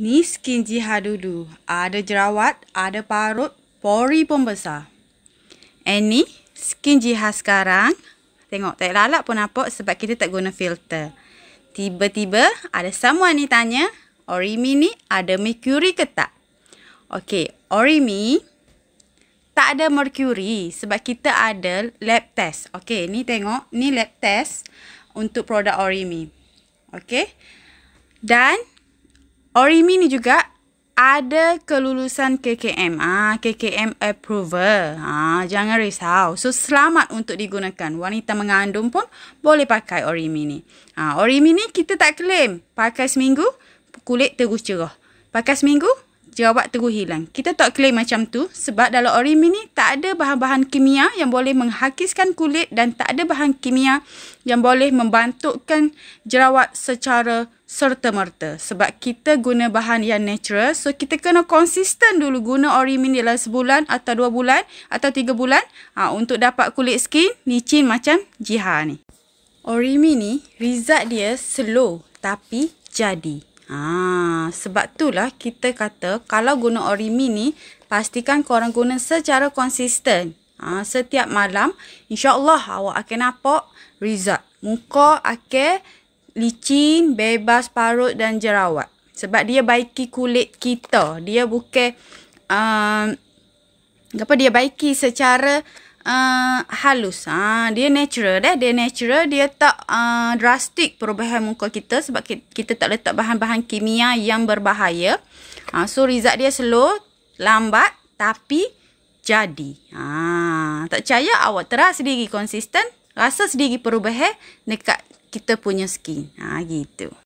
Ni skin jihad dulu, Ada jerawat, ada parut, pori pun besar. And ni skin jihad sekarang. Tengok, tak lalak pun apa sebab kita tak guna filter. Tiba-tiba ada someone ni tanya, Orimi ni ada mercury ke tak? Okay, Orimi tak ada mercury sebab kita ada lab test. Okay, ni tengok. Ni lab test untuk produk Orimi. Okay. Dan Orimi ni juga ada kelulusan KKM. Ah, KKM approval, Ah, jangan risau. So selamat untuk digunakan. Wanita mengandung pun boleh pakai Orimi ni. Ah, Orimi ni kita tak claim. Pakai seminggu kulit terus cerah. Pakai seminggu jawab terus hilang. Kita tak claim macam tu sebab dalam orimi ni tak ada bahan-bahan kimia yang boleh menghakiskan kulit dan tak ada bahan kimia yang boleh membantukkan jerawat secara serta-merta. Sebab kita guna bahan yang natural, so kita kena konsisten dulu guna orimi ni dalam sebulan atau dua bulan atau tiga bulan ha, untuk dapat kulit skin licin macam jiha ni. Orimi ni, result dia slow tapi jadi. Ah, sebab itulah kita kata kalau guna Orimi ni pastikan korang guna secara konsisten. Ah, setiap malam insyaallah awak akan nampak result. Muka akan licin, bebas parut dan jerawat. Sebab dia baiki kulit kita. Dia bukan um, apa dia baiki secara uh, halus. Ha, dia natural dah. Dia natural. Dia tak uh, drastik perubahan muka kita sebab kita tak letak bahan-bahan kimia yang berbahaya. Uh, so, result dia slow, lambat tapi jadi. Ha, tak percaya awak terasa sendiri konsisten. Rasa sendiri perubahan dekat kita punya skin. Ha, gitu.